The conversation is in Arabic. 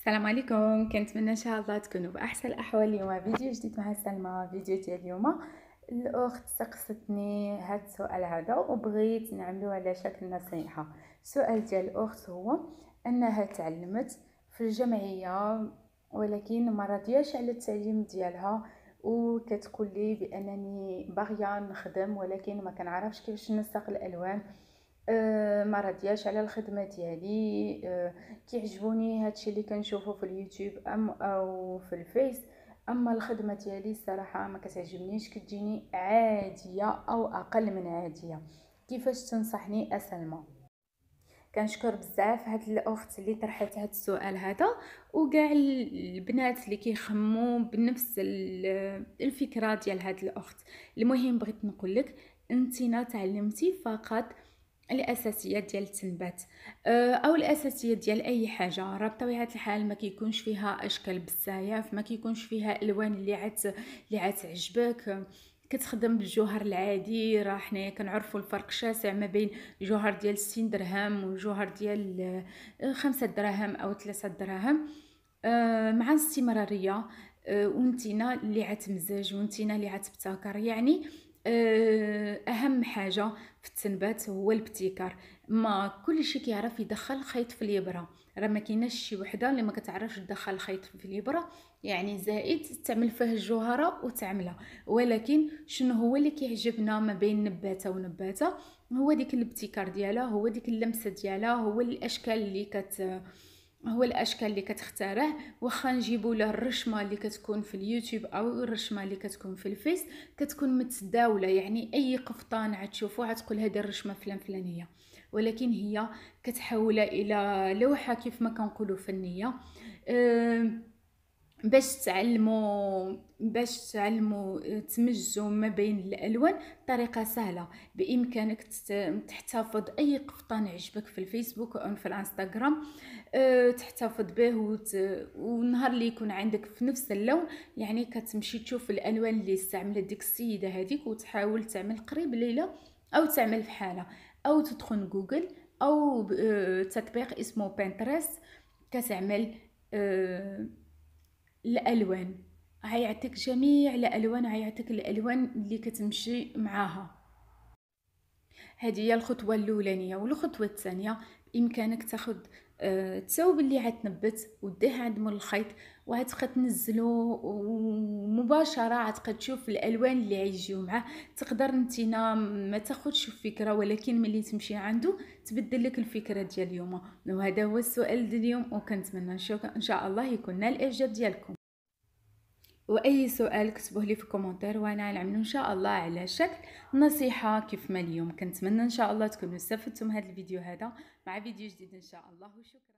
السلام عليكم كنتمنى ان شاء الله تكونوا باحسن الاحوال اليوم فيديو جديد مع سلمى فيديو ديال اليوم الاخت سقستني هاد السؤال هذا وبغيت نعملو على شكل نصيحه السؤال ديال الاخت هو انها تعلمت في الجمعيه ولكن ما راضياش على التعليم ديالها وكتقول لي بانني باغيه نخدم ولكن ما كنعرفش كيفاش نسق الالوان آه، ما راضياش على الخدمه ديالي آه، كيعجبوني هادشي اللي كنشوفه في اليوتيوب ام او في الفيس اما الخدمه ديالي الصراحه ما كتعجبنيش كتجيني عاديه او اقل من عاديه كيفاش تنصحني اسلمى كنشكر بزاف هاد الاخت اللي طرحت هاد السؤال هذا وكاع البنات اللي كيخمموا بنفس الفكره ديال هاد الاخت المهم بغيت نقول لك انت تعلمتي فقط الاساسيات ديال التنبات آه، او الاساسيات ديال اي حاجه راه بطبيعه الحال ما كيكونش فيها اشكال بزاف ما كيكونش فيها الوان اللي عت اللي عتعجبك كتخدم بالجوهر العادي راه حنايا كنعرفوا الفرق الشاسع ما بين جوهر ديال 60 درهم وجوهر ديال آه، خمسة دراهم او 3 دراهم آه، مع الاستمراريه وانتينا اللي عتمزج وانتينا اللي عتبتكر يعني اهم حاجه في التنبات هو الابتكار ما كلشي كيعرف يدخل خيط في الابره راه ما كايناش شي وحده اللي ما كتعرفش تدخل خيط في الابره يعني زائد تعمل فيه الجوهره وتعملها ولكن شنو هو اللي كيعجبنا ما بين نباته ونباته هو ديك الابتكار ديالها هو ديك اللمسه ديالها هو الاشكال اللي كت هو الاشكال اللي كتختاره واخا نجيبوا له الرشمه اللي كتكون في اليوتيوب او الرشمه اللي كتكون في الفيس كتكون متداوله يعني اي قفطان غتشوفوها تقول هذه الرشمه فلان فلانيه ولكن هي كتحول الى لوحه كيف ما كنقولوا فنيه أه باش تعلموا باش تعلموا آه، تمزجوا ما بين الالوان طريقه سهله بامكانك تحتفظ اي قفطان عجبك في الفيسبوك او في الانستغرام آه، تحتفظ به وت... ونهار اللي يكون عندك في نفس اللون يعني كتمشي تشوف الالوان اللي استعملت ديك السيده هذيك وتحاول تعمل قريب ليله او تعمل في حاله او تدخل جوجل او آه، تطبيق اسمه بنترست كتعمل أه الالوان غيعطيك جميع الالوان غيعطيك الالوان اللي كتمشي معاها هذه هي الخطوه الاولانيه والخطوه الثانيه بامكانك تاخذ أه باللي اللي عتنبت وديها عند مول الخيط وعتبقى تنزلو ومباشره عتبقى تشوف الالوان اللي عيجيو معاه تقدر نتينا ما تاخدش فكره ولكن ملي تمشي عنده تبدل لك الفكره ديال اليوم وهذا هو السؤال ديال اليوم وكنتمنى ان شاء الله يكون نال الاعجاب ديالكم واي سؤال كتبوه لي في الكومنتار وانا نعمل ان شاء الله على شكل نصيحه كيف ما اليوم كنتمنى ان شاء الله تكونوا استفدتم هذا الفيديو هذا مع فيديو جديد ان شاء الله وشكرا